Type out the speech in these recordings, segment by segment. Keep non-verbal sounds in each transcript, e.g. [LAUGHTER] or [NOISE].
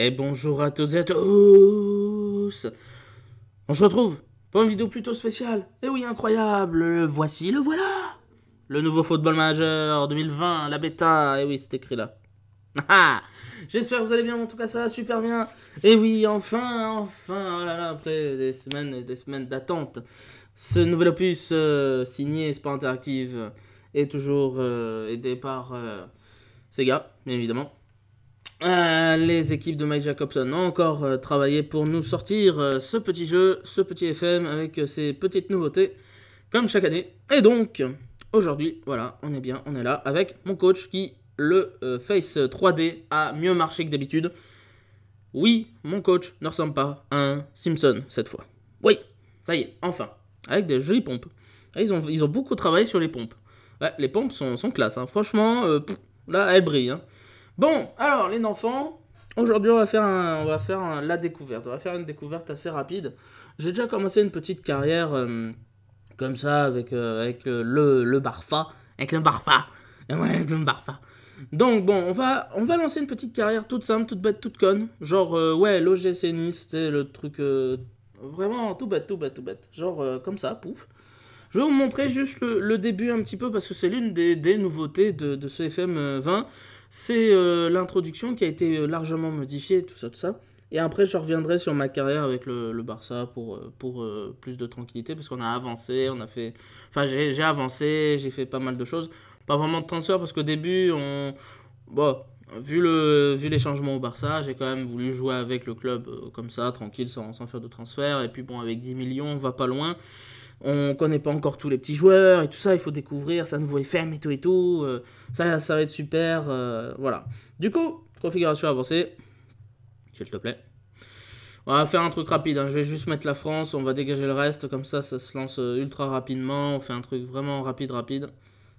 Et bonjour à toutes et à tous On se retrouve pour une vidéo plutôt spéciale. Et eh oui, incroyable Voici, le voilà Le nouveau Football Manager 2020, la bêta. Et eh oui, c'est écrit là. [LAUGHS] Ah, ah. J'espère que vous allez bien, en tout cas ça va super bien. Et oui, enfin, enfin, oh après des semaines et des semaines d'attente, ce nouvel opus euh, signé Sport Interactive est toujours aidé euh, par euh, Sega, bien évidemment. Euh, les équipes de Mike Jacobson ont encore euh, travaillé pour nous sortir euh, ce petit jeu, ce petit FM avec ses petites nouveautés, comme chaque année. Et donc, aujourd'hui, voilà, on est bien, on est là avec mon coach qui, le Face 3D, a mieux marché que d'habitude. Oui, mon coach ne ressemble pas à un Simpson cette fois. Oui, ça y est, enfin, avec des jolies pompes. ils, ont, ils ont beaucoup travaillé sur les pompes. les pompes sont, sont classe, hein. franchement, là, elles brillent. Hein. Bon, alors les enfants, aujourd'hui on va faire, on va faire la découverte. On va faire une découverte assez rapide. J'ai déjà commencé une petite carrière euh, comme ça avec, euh, avec le, barfa. Avec le barfa. [LAUGHS] barfa. Donc bon, on va, on va lancer une petite carrière toute simple, toute bête, toute conne. Genre, euh, ouais, l'OGC Nice, c'est le truc vraiment tout bête, tout bête, tout bête. Genre comme ça, pouf. Je vais vous montrer juste le, début un petit peu parce que c'est l'une des, nouveautés de, de ce FM20 c'est euh, l'introduction qui a été euh, largement modifiée, tout ça, tout ça. Et après, je reviendrai sur ma carrière avec le, Barça pour, euh, pour plus de tranquillité, parce qu'on a avancé, on a fait... Enfin, j'ai avancé, j'ai fait pas mal de choses. Pas vraiment de transfert, parce qu'au début, on... Bon, vu, le, vu les changements au Barça, j'ai quand même voulu jouer avec le club euh, comme ça, tranquille, sans, sans, faire de transfert. Et puis bon, avec 10 millions, on va pas loin. On connaît pas encore tous les petits joueurs et tout ça, il faut découvrir ça nouveau FM et tout et tout. Euh, ça, ça va être super. Euh, voilà. Du coup, configuration avancée. S'il te plaît. On va faire un truc rapide, hein. je vais juste mettre la France, on va dégager le reste, comme ça ça se lance ultra rapidement, on fait un truc vraiment rapide rapide.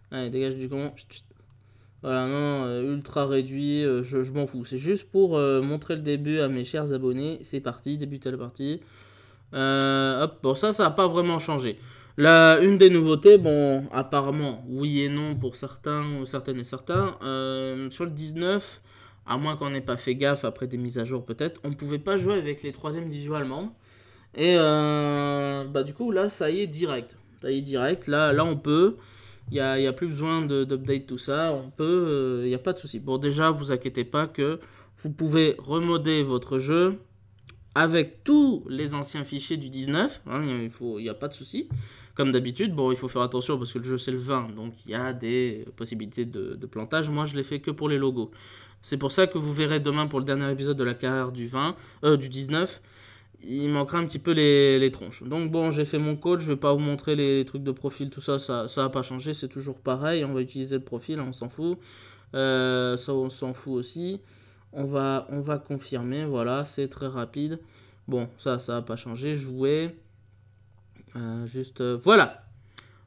Allez, dégage du con. Voilà, non, euh, ultra réduit, euh, je, m'en fous. C'est juste pour euh, montrer le début à mes chers abonnés. C'est parti, de la partie. hop, bon, ça, ça n'a pas vraiment changé. Là, une des nouveautés, bon, apparemment, oui et non pour certains ou certaines et certains, sur le 19, à moins qu'on n'ait pas fait gaffe après des mises à jour peut-être, on ne pouvait pas jouer avec les 3 divisions allemandes. Et bah, du coup, là, ça y est direct. Ça y est direct, là, là on peut. Il n'y a, plus besoin d'update tout ça. On peut, euh, il n'y a pas de souci. Bon, déjà, vous inquiétez pas que vous pouvez remoder votre jeu avec tous les anciens fichiers du 19. Hein, il n'y a pas de souci. Comme d'habitude, bon, il faut faire attention parce que le jeu c'est le 20, donc il y a des possibilités de, plantage. Moi, je l'ai fait que pour les logos. C'est pour ça que vous verrez demain pour le dernier épisode de la carrière du 20, euh, du 19 il manquera un petit peu les, tronches. Donc bon, j'ai fait mon code, je vais pas vous montrer les trucs de profil, tout ça, ça n'a pas changé, c'est toujours pareil, on va utiliser le profil, hein, on s'en fout. Euh, ça, on s'en fout aussi. On va, on va confirmer, voilà, c'est très rapide. Bon, ça, ça n'a pas changé, jouer. Euh, juste, euh, voilà.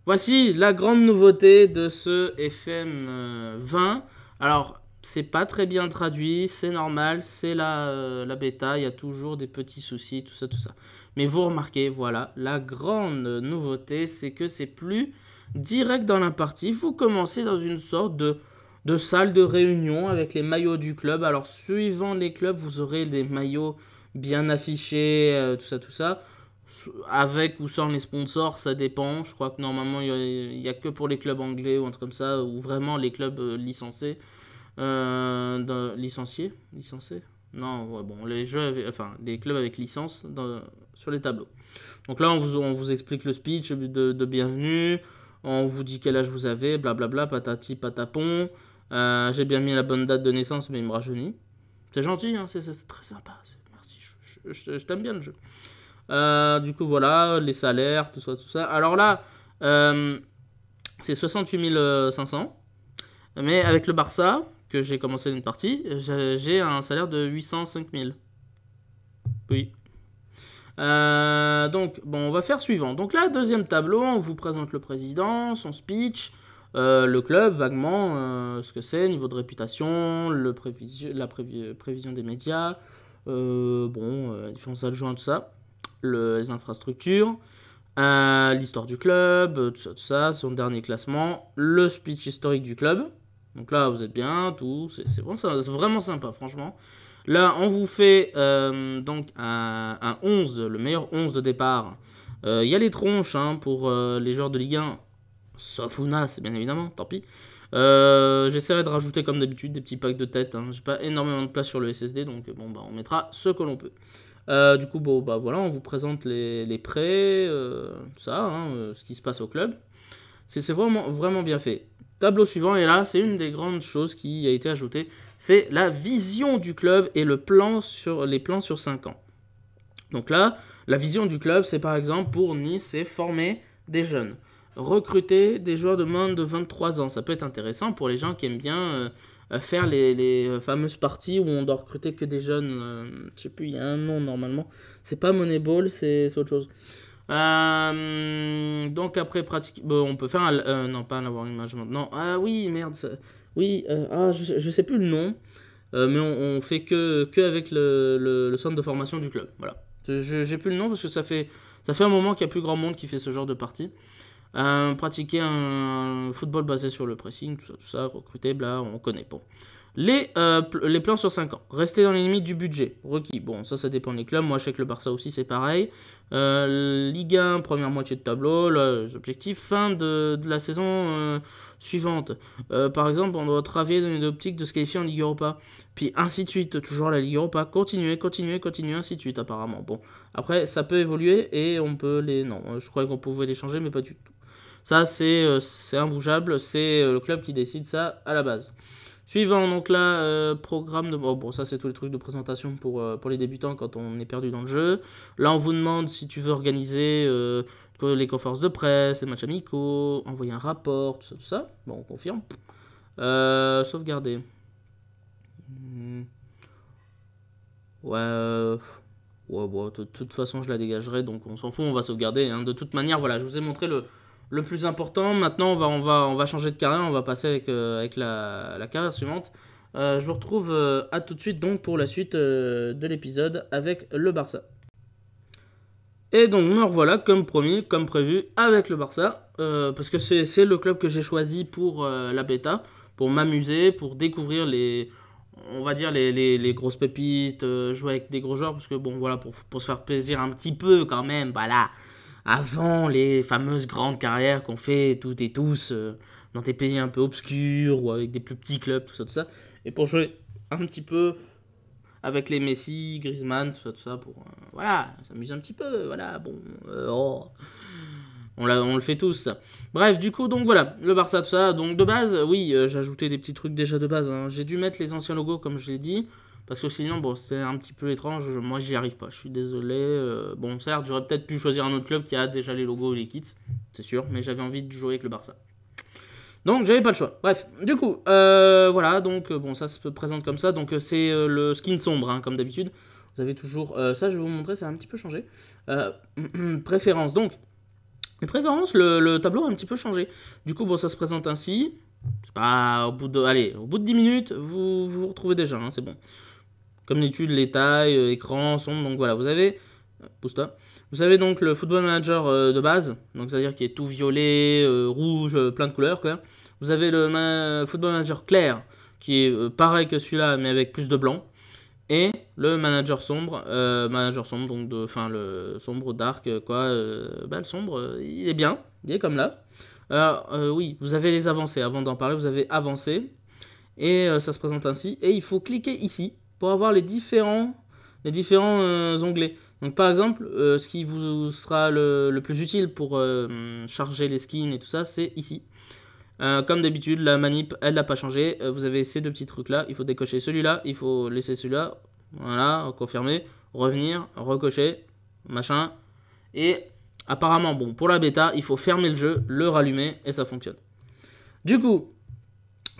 Voici la grande nouveauté de ce FM20. Alors, c'est pas très bien traduit, c'est normal, c'est la, euh, la bêta, il y a toujours des petits soucis, tout ça, tout ça. Mais vous remarquez, voilà, la grande nouveauté, c'est que c'est plus direct dans la partie. Vous commencez dans une sorte de, salle de réunion avec les maillots du club. Alors, suivant les clubs, vous aurez des maillots bien affichés, euh, tout ça, tout ça. Avec ou sans les sponsors, ça dépend. Je crois que normalement, il n'y a, que pour les clubs anglais ou un truc comme ça, ou vraiment les clubs euh, licenciés euh, licencié Non, bon, les jeux, enfin, des clubs avec licence dans, sur les tableaux. Donc là, on vous, explique le speech de, bienvenue, on vous dit quel âge vous avez, blablabla, patati patapon. Euh, j'ai bien mis la bonne date de naissance, mais il me rajeunit. C'est gentil, hein, c'est très sympa. Merci, je, t'aime bien le jeu. Euh, du coup, voilà, les salaires, tout ça, tout ça. Alors là, euh, c'est 68 500. Mais avec le Barça, que j'ai commencé une partie, j'ai un salaire de 805 000. Oui. Euh, donc, bon, on va faire suivant. Donc là, deuxième tableau, on vous présente le président, son speech, euh, le club, vaguement, euh, ce que c'est, niveau de réputation, le prévision, la prévision des médias, bon, différents adjoints, tout ça, les infrastructures, l'histoire du club, tout ça, son dernier classement, le speech historique du club, donc là, vous êtes bien, tout. C'est bon, vraiment sympa, franchement. Là, on vous fait euh, donc un, 11, le meilleur 11 de départ. Il euh, y a les tronches hein, pour euh, les joueurs de Ligue 1, sauf Ounas, bien évidemment, tant pis. J'essaierai de rajouter, comme d'habitude, des petits packs de tête. Hein. J'ai pas énormément de place sur le SSD, donc bon, bah, on mettra ce que l'on peut. du coup, bon, bah voilà, on vous présente les, prêts, ça, hein, ce qui se passe au club. C'est vraiment, vraiment bien fait. Tableau suivant, et là, c'est une des grandes choses qui a été ajoutée, c'est la vision du club et le plan sur, les plans sur 5 ans. Donc là, la vision du club, c'est par exemple pour Nice, c'est former des jeunes. Recruter des joueurs de moins de 23 ans, ça peut être intéressant pour les gens qui aiment bien euh, faire les, euh, fameuses parties où on doit recruter que des jeunes. je euh, je sais plus, il y a un nom normalement. C'est pas Moneyball, c'est autre chose. Euh, donc après pratique, on peut faire euh, non pas un avoir image maintenant. Ah oui merde, oui euh, ah, je, sais plus le nom, mais on, fait que que avec le, le, centre de formation du club. Voilà, j'ai plus le nom parce que ça fait ça fait un moment qu'il y a plus grand monde qui fait ce genre de partie. pratiquer un football basé sur le pressing, tout ça, tout ça, recruter, bla, on connaît. pas Les, les, plans sur 5 ans. Rester dans les limites du budget requis. Bon, ça, ça dépend des clubs. Moi, je sais que le Barça aussi, c'est pareil. Euh, Ligue 1, première moitié de tableau, les objectifs, fin de, la saison euh, suivante. Euh, par exemple, on doit travailler dans une optique de se qualifier en Ligue Europa. Puis ainsi de suite, toujours la Ligue Europa, continuer, continuer, continuer, ainsi de suite apparemment. Bon, après ça peut évoluer et on peut les... Non, euh, je croyais qu'on pouvait les changer mais pas du tout. Ça c'est imbougeable, c'est le club qui décide ça à la base. Suivant, donc là, euh, programme de... Oh, bon, ça c'est tous les trucs de présentation pour, euh, pour les débutants quand on est perdu dans le jeu. Là, on vous demande si tu veux organiser euh, les conférences de presse, les matchs amicaux, envoyer un rapport, tout ça, tout ça. Bon, on confirme. sauvegarder. Hmm. Ouais, ouais de toute façon, je la dégagerai, donc on s'en fout, on va sauvegarder. Hein. De toute manière, voilà, je vous ai montré le, le plus important, maintenant on va, on va, on va changer de carrière, on va passer avec, euh, avec la, carrière suivante. Euh, je vous retrouve euh, à tout de suite donc pour la suite de l'épisode avec le Barça. Et donc me revoilà comme promis, comme prévu, avec le Barça, parce que c'est le club que j'ai choisi pour la bêta, pour m'amuser, pour découvrir les, on va dire les, grosses pépites, jouer avec des gros joueurs, parce que bon voilà, pour, se faire plaisir un petit peu quand même, voilà avant les fameuses grandes carrières qu'on fait toutes et tous euh, dans des pays un peu obscurs ou avec des plus petits clubs, tout ça, tout ça. Et pour jouer un petit peu avec les Messi, Griezmann, tout ça, tout ça, pour euh, voilà, s'amuser un petit peu, voilà, bon, euh, oh. on, le fait tous. Bref, du coup, donc voilà, le Barça, tout ça. Donc de base, oui, j'ai ajouté des petits trucs déjà de base. Hein. J'ai dû mettre les anciens logos, comme je l'ai dit. Parce que sinon, bon, c'est un petit peu étrange. Moi, j'y arrive pas. Je suis désolé. Euh, bon, certes, j'aurais peut-être pu choisir un autre club qui a déjà les logos et les kits, c'est sûr. Mais j'avais envie de jouer avec le Barça. Donc, j'avais pas le choix. Bref, du coup, euh, voilà. Donc, euh, bon, ça se présente comme ça. Donc, c'est le skin sombre, hein, comme d'habitude. Vous avez toujours. ça, je vais vous montrer, ça a un petit peu changé. [CLEARS THROAT] préférence. Donc, les préférences, le, tableau a un petit peu changé. Du coup, bon, ça se présente ainsi. C'est pas au bout de. Allez, au bout de 10 minutes, vous vous, retrouvez déjà, hein, c'est bon. Comme d'habitude, les tailles, euh, écran, son. Donc voilà, vous avez. pousse Vous avez donc le Football Manager euh, de base, donc c'est-à-dire qui est tout violet, euh, rouge, plein de couleurs. Quoi. Vous avez le Football Manager clair, qui est pareil que celui-là, mais avec plus de blanc. Et le manager sombre, manager sombre, donc de, enfin le sombre dark, quoi, bah, le sombre, il est bien, il est comme là. Alors, oui, vous avez les avancées, avant d'en parler, vous avez avancé, et ça se présente ainsi, et il faut cliquer ici, avoir les différents, les différents euh, onglets. Donc par exemple, euh, ce qui vous sera le, plus utile pour euh, charger les skins et tout ça, c'est ici. comme d'habitude, la manip, elle n'a pas changé. vous avez ces deux petits trucs là. Il faut décocher celui-là, il faut laisser celui-là. Voilà, confirmer, revenir, recocher, machin. Et apparemment, bon, pour la bêta, il faut fermer le jeu, le rallumer et ça fonctionne. Du coup,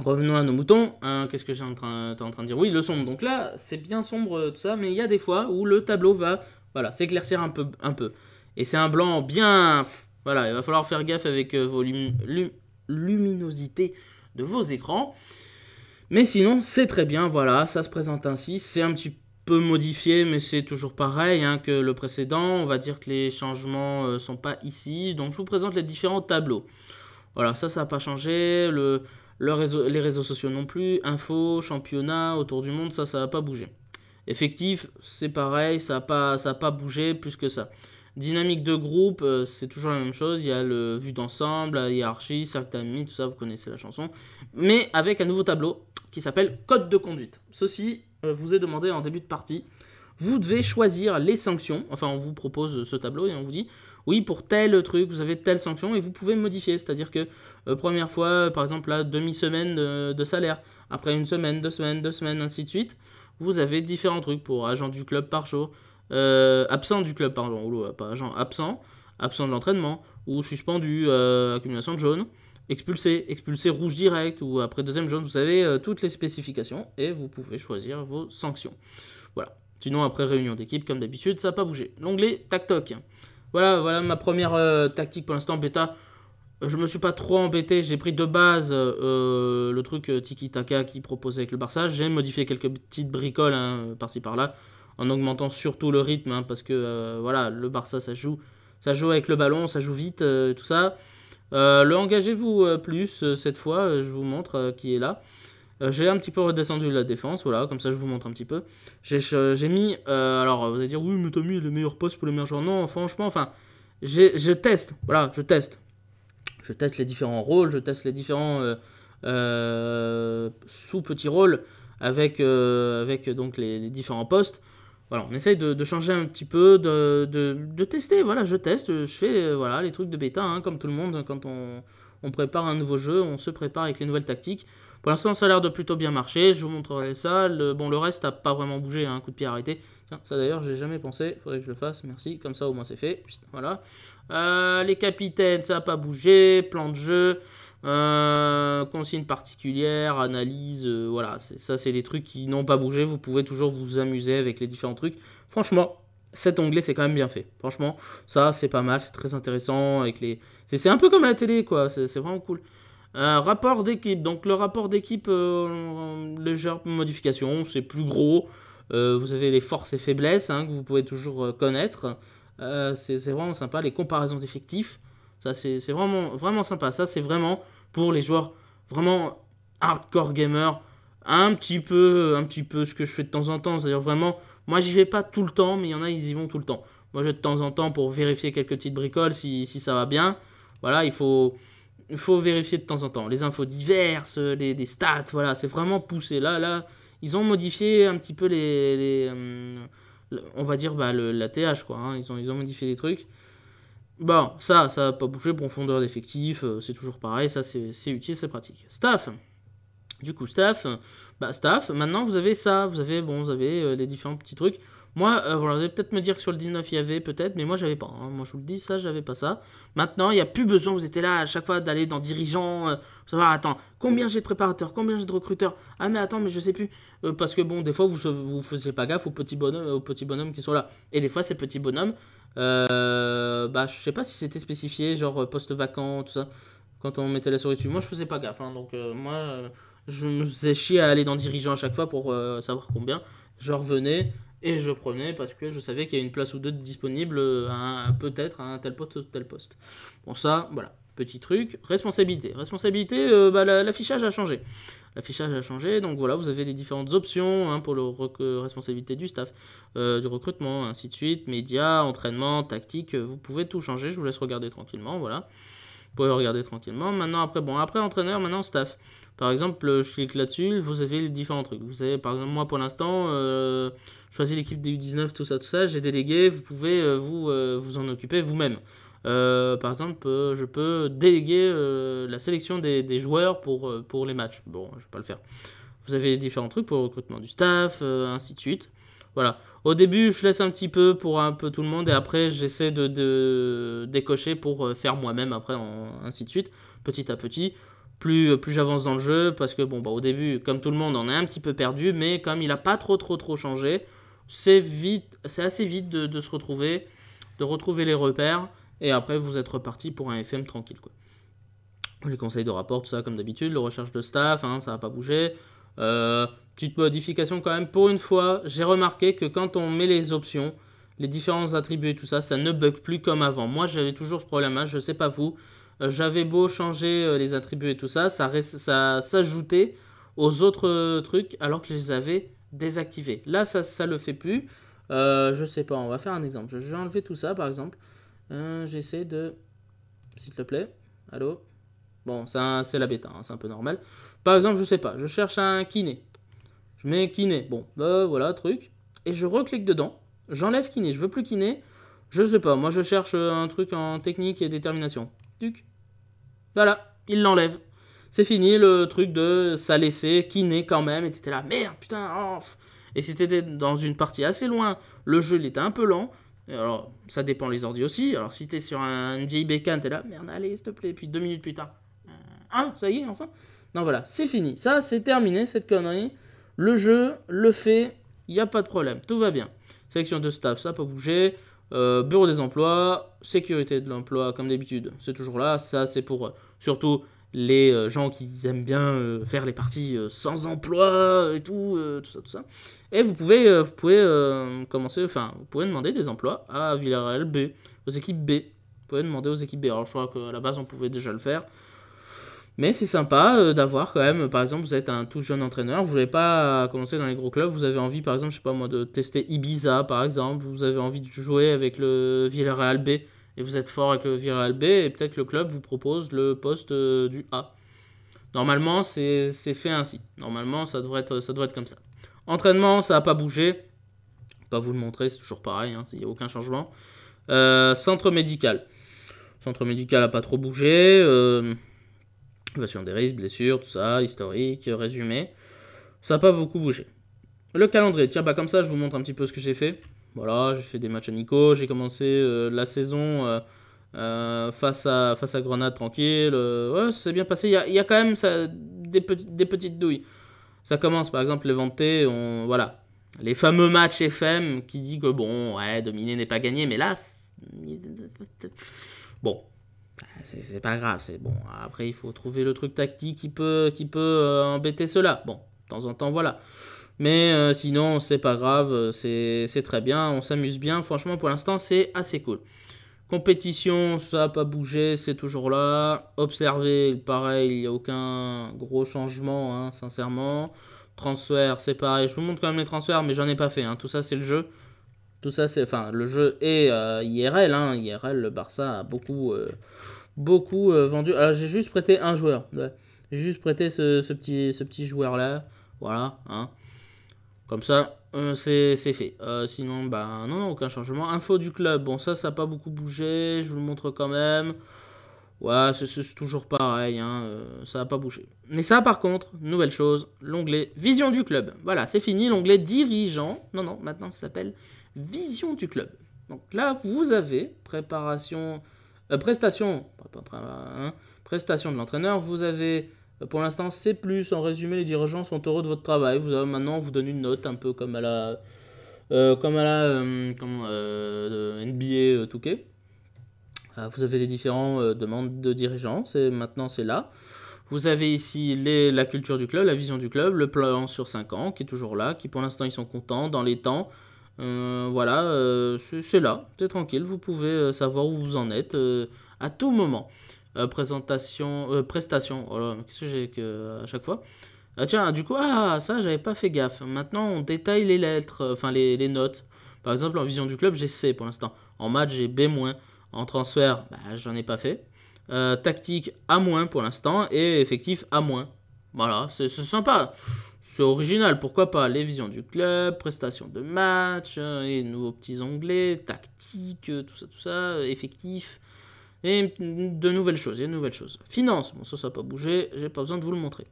Revenons à nos moutons. Hein, qu'est-ce que j'ai en, train, en train de dire Oui, le sombre. Donc là, c'est bien sombre euh, tout ça, mais il y a des fois où le tableau va voilà, s'éclaircir un peu, un peu. Et c'est un blanc bien... Voilà, il va falloir faire gaffe avec euh, vos luminosité de vos écrans. Mais sinon, c'est très bien, voilà, ça se présente ainsi. C'est un petit peu modifié, mais c'est toujours pareil hein, que le précédent. On va dire que les changements ne euh, sont pas ici. Donc je vous présente les différents tableaux. Voilà, ça, ça n'a pas changé. Le, les réseaux sociaux non plus, info, championnat, autour du monde, ça, ça n'a pas bougé. Effectif, c'est pareil, ça n'a pas, ça pas bougé plus que ça. Dynamique de groupe, euh, c'est toujours la même chose. Il y a le vue d'ensemble, la hiérarchie, certains amis tout ça, vous connaissez la chanson. Mais avec un nouveau tableau qui s'appelle Code de conduite. Ceci euh, vous est demandé en début de partie. Vous devez choisir les sanctions. Enfin, on vous propose ce tableau et on vous dit oui, pour tel truc, vous avez telle sanction et vous pouvez modifier. C'est-à-dire que euh, première fois, euh, par exemple, la demi-semaine de, salaire, après une semaine, deux semaines, deux semaines, ainsi de suite. Vous avez différents trucs pour agent du club par jour, euh, absent du club, pardon, ou pas agent, absent, absent de l'entraînement, ou suspendu, accumulation de jaune expulsé, expulsé rouge direct ou après deuxième jaune, vous avez toutes les spécifications et vous pouvez choisir vos sanctions. Voilà. Sinon, après réunion d'équipe, comme d'habitude, ça n'a pas bougé. L'onglet tac-toc. Voilà, voilà ma première tactique pour l'instant bêta. Je me suis pas trop embêté, j'ai pris de base euh, euh, le truc euh, Tiki Taka qui proposait avec le Barça. J'ai modifié quelques petites bricoles hein, par-ci par-là, en augmentant surtout le rythme, hein, parce que voilà, le Barça ça joue, ça joue avec le ballon, ça joue vite, tout ça. le engagez-vous plus cette fois, je vous montre qui est là. j'ai un petit peu redescendu la défense, voilà, comme ça je vous montre un petit peu. J'ai mis, alors vous allez dire oui mais t'as mis le meilleur poste pour le meilleur joueur. Non, franchement, enfin, je teste, voilà, je teste. Je teste les différents rôles, je teste les différents euh, euh, sous-petits rôles avec, euh, avec donc les, différents postes. Voilà, on essaye de, changer un petit peu, de, tester. Voilà, je teste, je fais voilà, les trucs de bêta, hein, comme tout le monde, hein, quand on, prépare un nouveau jeu, on se prépare avec les nouvelles tactiques. Pour l'instant, ça a l'air de plutôt bien marcher. Je vous montrerai ça. Le, bon, le reste n'a pas vraiment bougé, un hein, coup de pied arrêté. Hein, ça d'ailleurs, j'ai jamais pensé. Faudrait que je le fasse. Merci. Comme ça, au moins, c'est fait. Voilà. Euh, les capitaines, ça n'a pas bougé. Plan de jeu, euh, consigne particulière, analyse. Euh, voilà. Ça, c'est les trucs qui n'ont pas bougé. Vous pouvez toujours vous amuser avec les différents trucs. Franchement, cet onglet, c'est quand même bien fait. Franchement, ça, c'est pas mal. C'est très intéressant. les... C'est un peu comme la télé, quoi. C'est vraiment cool. Euh, rapport d'équipe. Donc, le rapport d'équipe, légère modification. C'est plus gros. Euh, vous avez les forces et faiblesses hein, que vous pouvez toujours euh, connaître. Euh, c'est vraiment sympa. Les comparaisons d'effectifs, ça c'est vraiment, vraiment sympa. Ça c'est vraiment pour les joueurs vraiment hardcore gamers. Un petit peu, un petit peu ce que je fais de temps en temps. C'est-à-dire vraiment, moi j'y vais pas tout le temps, mais il y en a, ils y vont tout le temps. Moi, je vais de temps en temps pour vérifier quelques petites bricoles si, ça va bien. Voilà, il faut, il faut vérifier de temps en temps. Les infos diverses, les, les stats, voilà, c'est vraiment poussé. Là, là, ils ont modifié un petit peu les. les euh, on va dire bah, la TH, quoi. Hein. Ils, ont, ils ont modifié des trucs. Bon, ça, ça n'a pas bougé. Profondeur d'effectif, euh, c'est toujours pareil. Ça, c'est utile, c'est pratique. Staff. Du coup, staff. Bah, staff, maintenant, vous avez ça. Vous avez, bon, vous avez euh, les différents petits trucs. Moi, voilà, euh, vous allez peut-être me dire que sur le 19 il y avait peut-être, mais moi j'avais pas. Hein. Moi je vous le dis, ça j'avais pas ça. Maintenant, il n'y a plus besoin, vous étiez là à chaque fois d'aller dans dirigeant, Vous euh, savoir attends, combien j'ai de préparateurs, combien j'ai de recruteurs. Ah mais attends, mais je sais plus. Euh, parce que bon, des fois vous vous faisiez pas gaffe aux petits bonhommes, aux petits bonhommes qui sont là. Et des fois ces petits bonhommes, bah je sais pas si c'était spécifié, genre poste vacant, tout ça. Quand on mettait la souris dessus, moi je faisais pas gaffe. Hein. donc moi je me faisais chier à aller dans dirigeant à chaque fois pour savoir combien. Je revenais. Et je prenais parce que je savais qu'il y a une place ou deux disponible peut-être à un tel poste ou tel poste. Bon, ça, voilà. Petit truc. Responsabilité. Responsabilité, euh, bah, l'affichage a changé. L'affichage a changé, donc voilà, vous avez les différentes options hein, pour la euh, responsabilité du staff, euh, du recrutement, ainsi de suite, médias, entraînement, tactique, vous pouvez tout changer, je vous laisse regarder tranquillement, voilà. Vous pouvez regarder tranquillement. Maintenant, après, bon, après entraîneur, maintenant staff. Par exemple, euh, je clique là-dessus, vous avez les différents trucs. Vous avez, par exemple, moi pour l'instant, euh, choisi l'équipe des U19, tout ça, tout ça, j'ai délégué, vous pouvez euh, vous, euh, vous en occuper vous-même. par exemple, je peux déléguer la sélection des, joueurs pour, pour les matchs. Bon, je ne vais pas le faire. Vous avez les différents trucs pour le recrutement du staff, ainsi de suite. Voilà. Au début, je laisse un petit peu pour un peu tout le monde et après, j'essaie de, décocher pour faire moi-même après, ainsi de suite, petit à petit. Euh, plus, j'avance dans le jeu, parce que bon, bah, au début, comme tout le monde, on est un petit peu perdu, mais comme il n'a pas trop trop trop changé, c'est vite, c'est assez vite de, se retrouver, de retrouver les repères, et après vous êtes reparti pour un FM tranquille. Les conseils de rapport, tout ça comme d'habitude, le recherche de staff, hein, ça va pas bougé. Euh, petite modification quand même, pour une fois, j'ai remarqué que quand on met les options, les différents attributs tout ça, ça ne bug plus comme avant. Moi j'avais toujours ce problème-là, je sais pas vous, euh, j'avais beau changer euh, les attributs et tout ça, ça, s'ajoutait aux autres euh, trucs alors que je les avais désactivés. Là, ça ne le fait plus. Euh, je sais pas, on va faire un exemple. Je vais enlever tout ça, par exemple. J'essaie de... S'il te plaît. Allô Bon, c'est la bêta, hein, c'est un peu normal. Par exemple, je sais pas, je cherche un kiné. Je mets kiné. Bon, bah, voilà, truc. Et je reclique dedans. J'enlève kiné, je veux plus kiné. Je sais pas, moi je cherche un truc en technique et détermination. Voilà, il l'enlève. C'est fini le truc de ça qui kiné quand même, et t'étais là, merde, putain, oh. Et c'était dans une partie assez loin, le jeu il était un peu lent. alors, ça dépend les ordi aussi. Alors, si t'es sur un, une vieille t'es là, merde, allez, s'il te plaît. puis deux minutes plus tard, ah, ça y est, enfin. Non, voilà, c'est fini. Ça, c'est terminé, cette connerie. Le jeu le fait, il n'y a pas de problème, tout va bien. Section de staff, ça peut bouger. Euh, bureau des emplois, sécurité de l'emploi, comme d'habitude, c'est toujours là. Ça, c'est pour euh, surtout les euh, gens qui aiment bien faire les parties sans emploi et tout, tout ça, tout ça. Et vous pouvez, vous pouvez commencer, enfin, vous pouvez demander des emplois à Villarreal B, aux équipes B. Vous pouvez demander aux équipes B. Alors, je crois qu'à la base, on pouvait déjà le faire. Mais c'est sympa euh, d'avoir quand même, par exemple, vous êtes un tout jeune entraîneur, vous voulez pas commencer dans les gros clubs, vous avez envie, par exemple, je sais pas moi, de tester Ibiza, par exemple, vous avez envie de jouer avec le Villarreal B, et vous êtes fort avec le Villarreal B, et peut-être le club vous propose le poste euh, du A. Normalement, c'est fait ainsi. Normalement, ça devrait être, ça être comme ça. Entraînement, ça n'a pas bougé. Pas vous le montrer, c'est toujours pareil, il n'y a aucun changement. Euh, centre médical. Centre médical n'a pas trop bougé. Évasion des risques, blessures, tout ça, historique, résumé. Ça n'a pas beaucoup bougé. Le calendrier, tiens, bah comme ça, je vous montre un petit peu ce que j'ai fait. Voilà, j'ai fait des matchs amicaux, j'ai commencé euh, la saison euh, euh, face, à, face à Grenade tranquille. ouais, ça s'est bien passé. Il y a, y a, quand même ça, des, petites des, petites douilles. Ça commence, par exemple, les Ventés, on, voilà. Les fameux matchs FM qui dit que bon, ouais, dominer n'est pas gagné, mais là. Bon, c'est pas grave, c'est bon. Après, il faut trouver le truc tactique qui peut, qui peut euh, embêter cela. Bon, de temps en temps, voilà. Mais euh, sinon, c'est pas grave, c'est très bien, on s'amuse bien. Franchement, pour l'instant, c'est assez cool. Compétition, ça n'a pas bougé, c'est toujours là. Observer, pareil, il n'y a aucun gros changement, hein, sincèrement. Transfert, c'est pareil. Je vous montre quand même les transferts, mais j'en ai pas fait. Hein. Tout ça, c'est le jeu. Tout ça, c'est. Enfin, le jeu est euh, IRL. IRL, hein. le Barça a beaucoup beaucoup euh, vendu. Alors j'ai juste prêté un joueur. J'ai juste prêté ce, petit, ce petit joueur là. Voilà. Hein. Comme ça, euh, c'est fait. Euh, sinon, bah non, aucun changement. Info du club. Bon, ça, ça n'a pas beaucoup bougé. Je vous le montre quand même. Ouais, c'est toujours pareil. Hein. ça n'a pas bougé. Mais ça, par contre, nouvelle chose. L'onglet vision du club. Voilà, c'est fini. L'onglet dirigeant. Non, non, maintenant, ça s'appelle vision du club. Donc là, vous avez préparation euh, hein. prestation, de l'entraîneur, vous avez euh, pour l'instant C+, en résumé les dirigeants sont heureux de votre travail, vous avez, maintenant vous donne une note un peu comme à la, euh, comme à la comme, NBA 2 vous avez les différentes demandes de dirigeants, maintenant c'est là. Vous avez ici les, la culture du club, la vision du club, le plan sur 5 ans qui est toujours là, qui pour l'instant ils sont contents dans les temps. Euh, voilà, euh, c'est là, c'est tranquille, vous pouvez euh, savoir où vous en êtes à tout moment. présentation, prestation, oh qu'est-ce que j'ai que, à chaque fois ah, Tiens, du coup, ah, ça, j'avais pas fait gaffe. Maintenant, on détaille les lettres, enfin les, les, notes. Par exemple, en vision du club, j'ai C pour l'instant. En match, j'ai B-. En transfert, bah, j'en ai pas fait. tactique, A- pour l'instant. Et effectif, A-. Voilà, c'est sympa. C'est original, pourquoi pas Les visions du club, prestations de match, euh, et nouveaux petits onglets, tactique, euh, tout ça, tout ça, euh, effectifs, et de nouvelles choses, et de nouvelles choses. Finance, bon ça, ça n'a pas bougé, j'ai pas besoin de vous le montrer.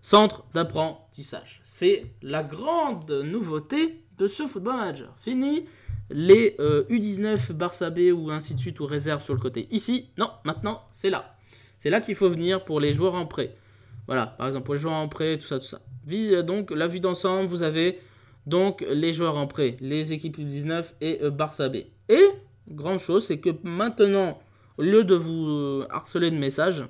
Centre d'apprentissage, c'est la grande nouveauté de ce football manager. Fini les U19 Barça B ou ainsi de suite ou réserve sur le côté. Ici, non, maintenant, c'est là. C'est là qu'il faut venir pour les joueurs en prêt. Voilà, par exemple, pour les joueurs en prêt, tout ça, tout ça. Euh, donc la vue d'ensemble, vous avez donc les joueurs en prêt, les équipes U19 et euh, Barça B. Et grande chose, c'est que maintenant, au lieu de vous euh, harceler de messages,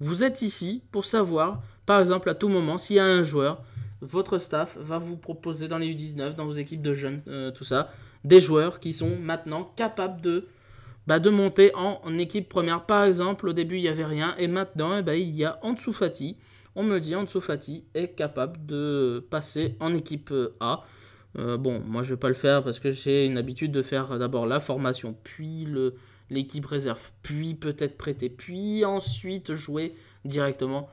vous êtes ici pour savoir, par exemple, à tout moment, s'il y a un joueur, votre staff va vous proposer dans les U19, dans vos équipes de jeunes, tout ça, des joueurs qui sont maintenant capables de, bah, de monter en, équipe première. Par exemple, au début, il n'y avait rien, et maintenant, eh ben, il y a dessous Fati on me dit Ansu Fati est capable de passer en équipe A. Euh, bon, moi je vais pas le faire parce que j'ai une habitude de faire d'abord la formation, puis l'équipe réserve, puis peut-être prêter, puis ensuite jouer directement.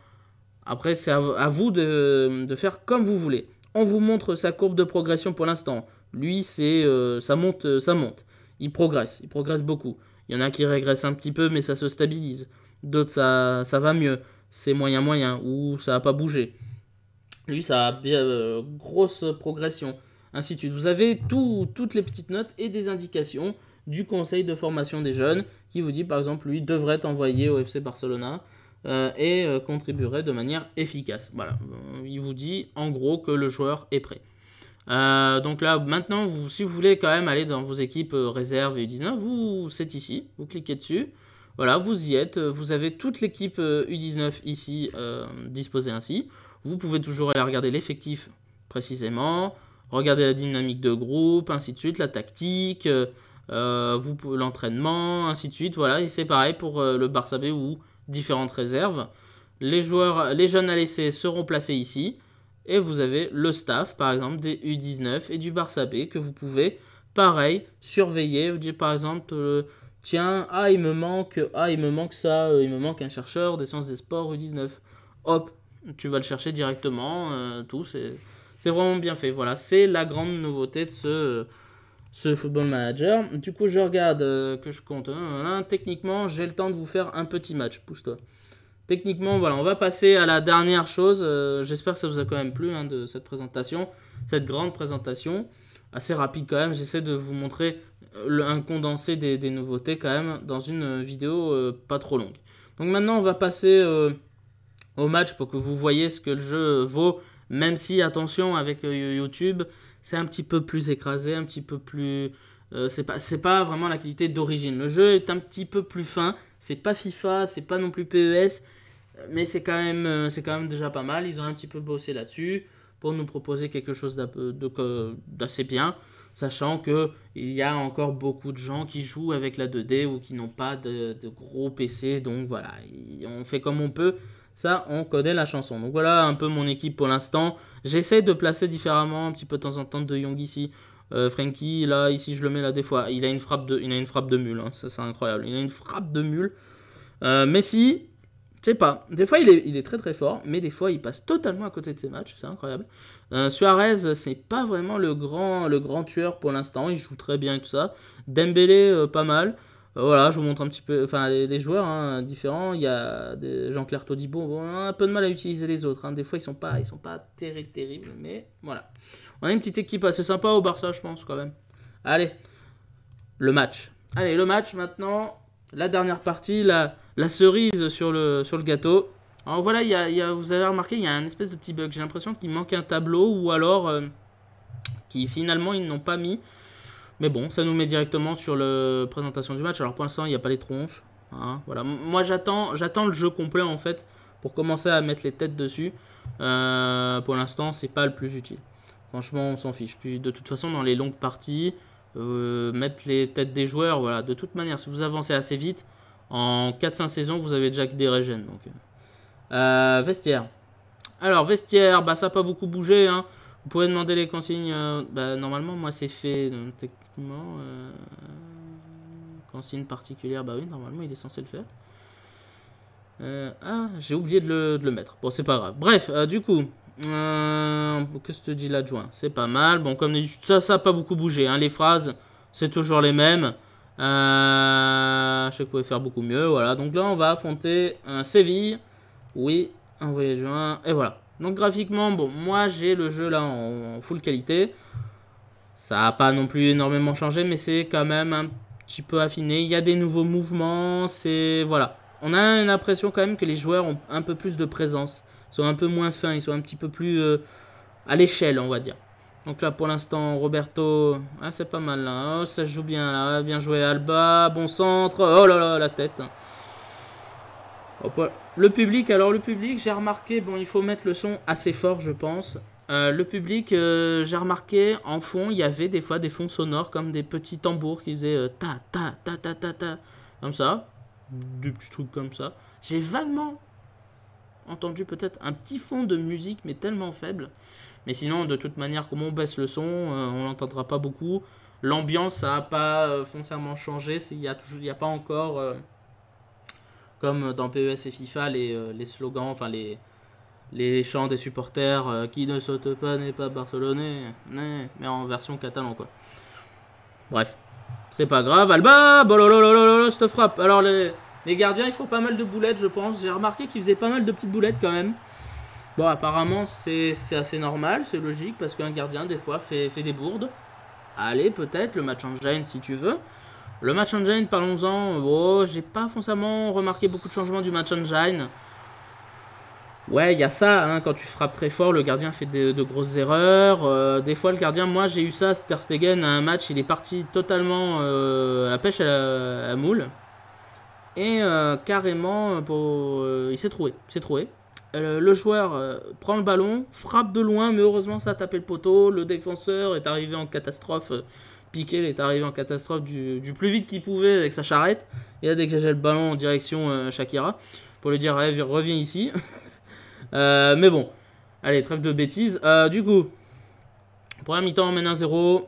Après, c'est à, vous de, faire comme vous voulez. On vous montre sa courbe de progression pour l'instant. Lui, c'est euh, ça monte, euh, ça monte. Il progresse, il progresse beaucoup. Il y en a qui régressent un petit peu, mais ça se stabilise. D'autres, ça va mieux c'est moyen moyen ou ça n'a pas bougé. Lui, ça a bien euh, grosse progression, ainsi de suite. Vous avez toutes les petites notes et des indications du conseil de formation des jeunes qui vous dit par exemple lui devrait envoyé au FC Barcelona euh, et euh, contribuerait de manière efficace. Voilà, il vous dit en gros que le joueur est prêt. donc là, maintenant, si vous voulez quand même aller dans vos équipes réserve et u vous, c'est ici, vous cliquez dessus. Voilà, vous y êtes, vous avez toute l'équipe U19 euh, ici euh, disposée ainsi. Vous pouvez toujours aller regarder l'effectif précisément, regarder la dynamique de groupe, ainsi de suite, la tactique, euh, l'entraînement, ainsi de suite. Voilà, et c'est pareil pour le Barça B ou différentes réserves. Les joueurs, les jeunes à laisser seront placés ici. Et vous avez le staff, par exemple, des U19 et du Barça B que vous pouvez, pareil, surveiller. Par exemple, Tiens, ah, il me manque, ah, il me manque ça, euh, il me manque un chercheur des sciences des sports U19. Hop, tu vas le chercher directement, euh, tout, c'est vraiment bien fait. Voilà, c'est la grande nouveauté de ce, ce football manager. Du coup, je regarde, euh, que je compte. Hein, techniquement, j'ai le temps de vous faire un petit match, pousse-toi. Techniquement, voilà, on va passer à la dernière chose. J'espère que ça vous a quand même plu hein, de cette présentation, cette grande présentation. Assez rapide quand même, j'essaie de vous montrer un condensé des, nouveautés quand même dans une euh, vidéo euh, pas trop longue. Donc maintenant on va passer euh, au match pour que vous voyez ce que le jeu vaut, même si attention avec YouTube c'est un petit peu plus écrasé, un petit peu plus... c'est pas, pas vraiment la qualité d'origine. Le jeu est un petit peu plus fin, c'est pas FIFA, c'est pas non plus PES, mais c'est quand, quand même déjà pas mal, ils ont un petit peu bossé là-dessus pour nous proposer quelque chose d'assez bien sachant que il y a encore beaucoup de gens qui jouent avec la 2D ou qui n'ont pas de, gros PC, donc voilà, on fait comme on peut. Ça, on connaît la chanson. Donc voilà un peu mon équipe pour l'instant. J'essaie de placer différemment un petit peu de temps en temps de Young ici. Euh, Frankie, là, ici, je le mets là des fois. Il a une frappe de, il a une frappe de mule, hein. ça c'est incroyable. Il a une frappe de mule. Euh, mais si... Je sais pas. Des fois, il est, très très fort, mais des fois, il passe totalement à côté de ses matchs. C'est incroyable. Euh, Suarez, c'est pas vraiment le grand, le grand tueur pour l'instant. Il joue très bien et tout ça. Dembélé, euh, pas mal. Euh, voilà, je vous montre un petit peu. Enfin, les, joueurs hein, différents. Il y a Jean-Claire dit Bon, on a un peu de mal à utiliser les autres. Hein. Des fois, ils sont pas, ils sont pas terribles, terribles. Mais voilà. On a une petite équipe assez sympa au Barça, je pense quand même. Allez, le match. Allez, le match maintenant. La dernière partie, la la cerise sur le, sur le gâteau. Alors voilà, vous avez remarqué, il y a un espèce de petit bug. J'ai l'impression qu'il manque un tableau ou alors euh, qui finalement ils n'ont pas mis. Mais bon, ça nous met directement sur la présentation du match. Alors pour l'instant, il n'y a pas les tronches. Hein, voilà. Moi, j'attends, j'attends le jeu complet en fait pour commencer à mettre les têtes dessus. Euh, pour l'instant, c'est pas le plus utile. Franchement, on s'en fiche. Puis de toute façon, dans les longues parties, euh, mettre les têtes des joueurs, voilà. De toute manière, si vous avancez assez vite, en 4-5 saisons, vous avez déjà des régènes. Donc. Euh, euh, vestiaire. Alors, vestiaire, bah, ça n'a pas beaucoup bougé. Hein. Vous pouvez demander les consignes. Euh, bah, normalement, moi, c'est fait. techniquement, euh, consigne particulière, bah oui, normalement, il est censé le faire. ah, j'ai oublié de le, de le, mettre. Bon, c'est pas grave. Bref, du coup, que ce que te dit l'adjoint C'est pas mal. Bon, comme ça, ça n'a pas beaucoup bougé. Hein. Les phrases, c'est toujours les mêmes. Euh, je pouvais faire beaucoup mieux. Voilà, donc là on va affronter un euh, Séville. Oui, un juin. Et voilà. Donc graphiquement, bon, moi j'ai le jeu là en, full qualité. Ça n'a pas non plus énormément changé, mais c'est quand même un petit peu affiné. Il y a des nouveaux mouvements, c'est... Voilà. On a une impression quand même que les joueurs ont un peu plus de présence, Ils sont un peu moins fins, ils sont un petit peu plus euh, à l'échelle, on va dire. Donc là, pour l'instant, Roberto, ah, c'est pas mal là. Hein. Oh, ça joue bien là. Bien joué Alba, bon centre. Oh là là, la tête. Le public, alors le public, j'ai remarqué, bon, il faut mettre le son assez fort, je pense. Euh, le public, euh, j'ai remarqué, en fond, il y avait des fois des fonds sonores comme des petits tambours qui faisaient euh, ta, ta, ta, ta, ta, ta, comme ça. Des petits trucs comme ça. J'ai vaguement entendu peut-être un petit fond de musique, mais tellement faible, mais sinon, de toute manière, comment on baisse le son, euh, on l'entendra pas beaucoup. L'ambiance, ça a pas euh, foncièrement changé. Il n'y a, a, pas encore, euh, comme dans PES et FIFA, les, les slogans, enfin les, les chants des supporters qui ne saute pas n'est pas barcelonais, mais, mais en version catalan quoi. Bref, c'est pas grave. Alba, bolololololo, cette frappe. Alors les, les gardiens, ils font pas mal de boulettes, je pense. J'ai remarqué qu'ils faisaient pas mal de petites boulettes quand même. Bon, apparemment, c'est assez normal, c'est logique, parce qu'un gardien, des fois, fait, fait des bourdes. Allez, peut-être, le match en si tu veux. Le match en gêne, parlons-en. Oh, j'ai pas forcément remarqué beaucoup de changements du match en Ouais, il y a ça, hein, quand tu frappes très fort, le gardien fait de, grosses erreurs. Euh, des fois, le gardien, moi j'ai eu ça, Ter Stegen, à un match, il est parti totalement euh, à la pêche à moule. Et euh, carrément, pour, il s'est trouvé. Il s'est troué. Euh, le joueur euh, prend le ballon, frappe de loin, mais heureusement ça a tapé le poteau. Le défenseur est arrivé en catastrophe. Euh, Piquet est arrivé en catastrophe du, plus vite qu'il pouvait avec sa charrette. Et a dégagé le ballon en direction Shakira, pour lui dire hey, reviens ici. [LAUGHS] mais bon, allez, trêve de bêtises. du coup, première mi-temps, on mène 1-0. Moi,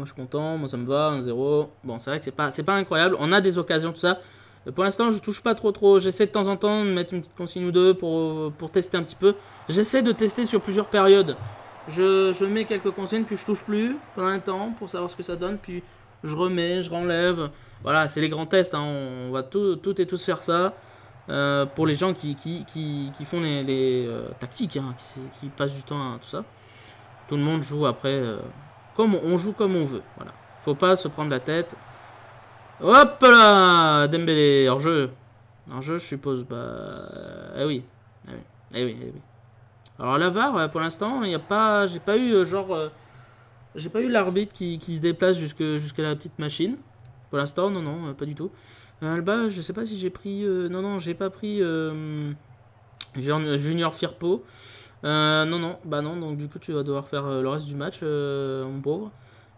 je suis content. Moi, ça me va. 1-0. Bon, c'est vrai que c'est pas, pas incroyable. On a des occasions, tout ça. Euh, pour l'instant, je touche pas trop trop. J'essaie de temps en temps de mettre une petite consigne ou deux pour, euh, pour tester un petit peu. J'essaie de tester sur plusieurs périodes. Je, je, mets quelques consignes, puis je touche plus pendant un temps pour savoir ce que ça donne, puis je remets, je renlève. Voilà, c'est les grands tests. Hein. On va tout, et tous faire ça. Euh, pour les gens qui, qui, qui, qui font les, les tactiques, hein, qui, passent du temps à tout ça. Tout le monde joue après, comme on, on joue comme on veut. Voilà. Faut pas se prendre la tête, Hop là Dembélé, hors-jeu. Hors-jeu, je suppose. Bah... Euh, eh, eh oui. Eh oui, eh oui. Alors la pour l'instant, il a pas... J'ai pas eu, euh, genre... Euh, j'ai pas eu l'arbitre qui, se déplace jusqu'à la petite machine. Pour l'instant, non, non, pas du tout. Alba, je sais pas si j'ai pris... non, non, j'ai pas pris... Junior Firpo. non, non, bah non, donc du coup, tu vas devoir faire le reste du match, mon pauvre.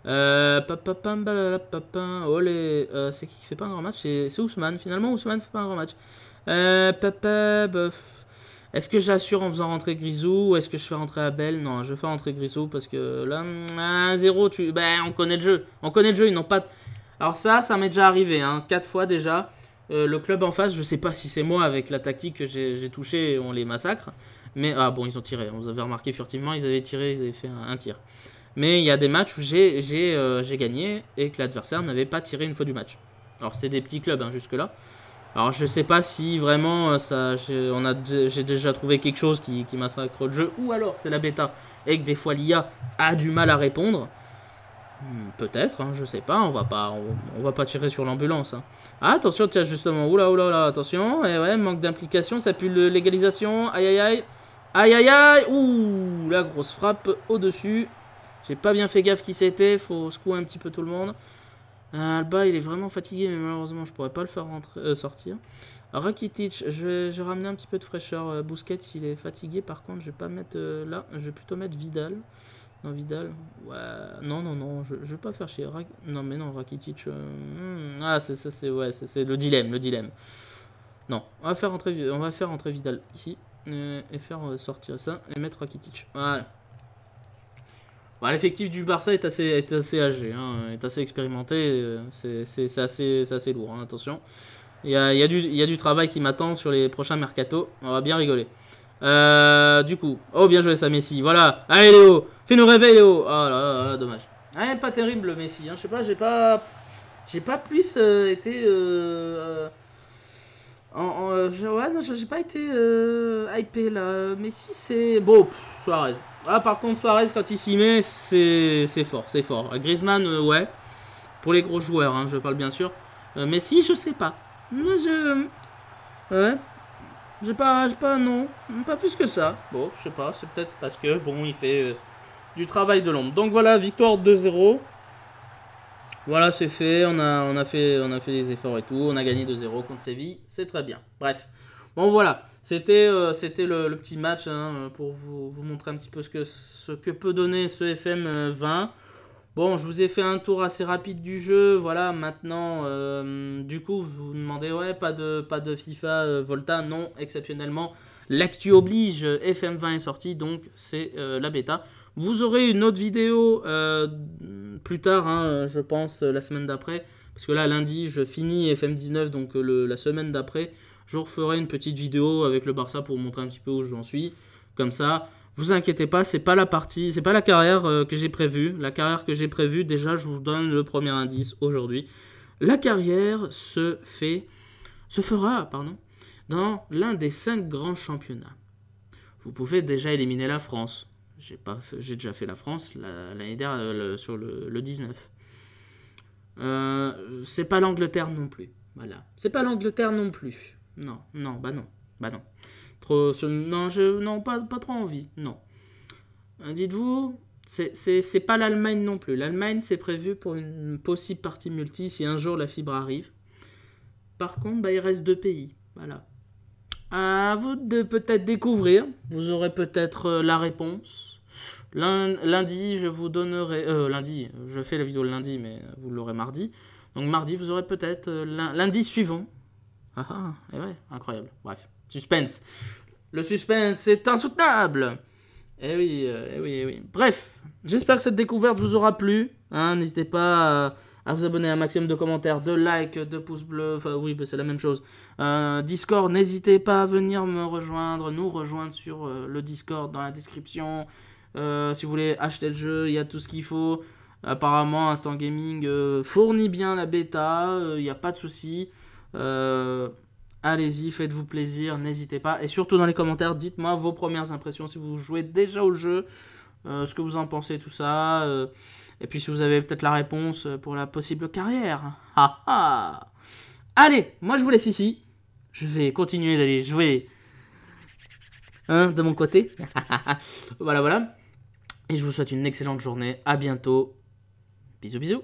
Euh, papapam, balala, oh euh, les c'est qui qui fait pas un grand match C'est Ousmane. Finalement, Ousmane fait pas un grand match. Euh, est-ce que j'assure en faisant rentrer Grisou ou est-ce que je fais rentrer Abel Non, je fais rentrer Grisou parce que là, 1 0, tu... ben, on connaît le jeu. On connaît le jeu, ils n'ont pas... Alors ça, ça m'est déjà arrivé, hein, 4 fois déjà. Euh, le club en face, je sais pas si c'est moi avec la tactique que j'ai touché, on les massacre. Mais ah bon, ils ont tiré. On vous avait remarqué furtivement, ils avaient tiré, ils avaient fait un tir. Mais il y a des matchs où euh, j'ai gagné et que l'adversaire n'avait pas tiré une fois du match. Alors c'est des petits clubs hein, jusque-là. Alors je sais pas si vraiment euh, ça, j'ai déjà trouvé quelque chose qui, qui massacre le jeu, ou alors c'est la bêta et que des fois l'IA a du mal à répondre. Hmm, peut-être, hein, je sais pas, on va pas, on, va pas tirer sur l'ambulance. Hein. Ah, attention, tiens justement, oula oula là, attention, et eh ouais, manque d'implication, ça pue l'égalisation, aïe aïe aïe, aïe aïe aïe, ouh, la grosse frappe au-dessus, j'ai pas bien fait gaffe qui c'était, faut secouer un petit peu tout le monde. Euh, Alba, il est vraiment fatigué, mais malheureusement, je pourrais pas le faire rentrer, euh, sortir. Rakitic, je vais, je ramener un petit peu de fraîcheur. Euh, Bousquet, il est fatigué, par contre, je vais pas mettre là, je vais plutôt mettre Vidal. Non, Vidal, ouais, non, non, non, je, vais pas faire chez Rak... Non, mais non, Rakitic, hmm, ah, c'est ouais, c'est le dilemme, le dilemme. Non, on va faire rentrer on va faire Vidal ici et faire sortir ça et mettre Rakitic. Voilà. Bah, l'effectif du Barça est assez, assez âgé, hein, est assez expérimenté, euh, c'est assez, lourd, hein, attention. Il y a, y, a du travail qui m'attend sur les prochains mercato, on va bien rigoler. Euh, du coup, oh bien joué ça Messi, voilà, allez Léo, fais-nous rêver Léo, oh là là, dommage. Ah, pas terrible Messi, hein. je sais pas, j'ai pas, j'ai pas plus euh, été... En, euh, ouais, j'ai pas été euh, hypé là. Mais si c'est. Bon, Suarez. Ah, par contre, Suarez, quand il s'y met, c'est fort, c'est fort. Griezmann, euh, ouais. Pour les gros joueurs, hein, je parle bien sûr. Messi, euh, mais si, je sais pas. Je. Ouais. J'ai pas, pas. Non. Pas plus que ça. Bon, je sais pas. C'est peut-être parce que, bon, il fait du travail de l'ombre. Donc voilà, victoire 2-0. Voilà, c'est fait. On a, on, a fait. on a fait les efforts et tout. On a gagné 2-0 contre Séville. C'est très bien. Bref. Bon, voilà. C'était euh, le, petit match hein, pour vous, montrer un petit peu ce que, ce que peut donner ce FM 20. Euh, bon, je vous ai fait un tour assez rapide du jeu. Voilà, maintenant, euh, du coup, vous demandez, ouais, pas de, pas de FIFA Volta. Non, exceptionnellement, l'actu oblige. FM20 est sorti, donc c'est la bêta. Vous aurez une autre vidéo euh, plus tard, hein, je pense, la semaine d'après. Parce que là, lundi, je finis FM19, donc euh, la semaine d'après, je referai une petite vidéo avec le Barça pour vous montrer un petit peu où j'en suis. Comme ça, vous inquiétez pas, c'est pas la partie, c'est pas la carrière euh, que j'ai prévue. La carrière que j'ai prévue, déjà, je vous donne le premier indice aujourd'hui. La carrière se fait, se fera, pardon, dans l'un des cinq grands championnats. Vous pouvez déjà éliminer la France. J'ai, pas j'ai déjà fait la France l'année dernière sur le, 19. Euh, c'est pas l'Angleterre non plus. Voilà. C'est pas l'Angleterre non plus. Non, non, bah non. Bah non. Trop, non, je, non pas, pas trop envie. Non. Euh, dites-vous, c'est pas l'Allemagne non plus. L'Allemagne, c'est prévu pour une possible partie multi si un jour la fibre arrive. Par contre, bah, il reste deux pays. Voilà. À vous de peut-être découvrir. Vous aurez peut-être euh, la réponse. Lundi, je vous donnerai. Euh, lundi, je fais la vidéo lundi, mais vous l'aurez mardi. Donc mardi, vous aurez peut-être euh, lundi suivant. Ah ah, et eh ouais, incroyable. Bref, suspense. Le suspense est insoutenable. Eh oui, eh oui, eh oui. Bref, j'espère que cette découverte vous aura plu. Hein. N'hésitez pas à à vous abonner, un maximum de commentaires, de likes, de pouces bleus, enfin oui, bah, c'est la même chose. Euh, Discord, n'hésitez pas à venir me rejoindre, nous rejoindre sur euh, le Discord dans la description. Euh, si vous voulez acheter le jeu, il y a tout ce qu'il faut. Apparemment, Instant Gaming fournit bien la bêta, il n'y a pas de souci. Allez-y, faites-vous plaisir, n'hésitez pas. Et surtout dans les commentaires, dites-moi vos premières impressions si vous jouez déjà au jeu, ce que vous en pensez, tout ça. Et puis si vous avez peut-être la réponse euh, pour la possible carrière. Ah Allez, moi je vous laisse ici. Je vais continuer d'aller jouer hein, de mon côté. [LAUGHS] voilà, voilà. Et je vous souhaite une excellente journée. À bientôt. Bisous, bisous.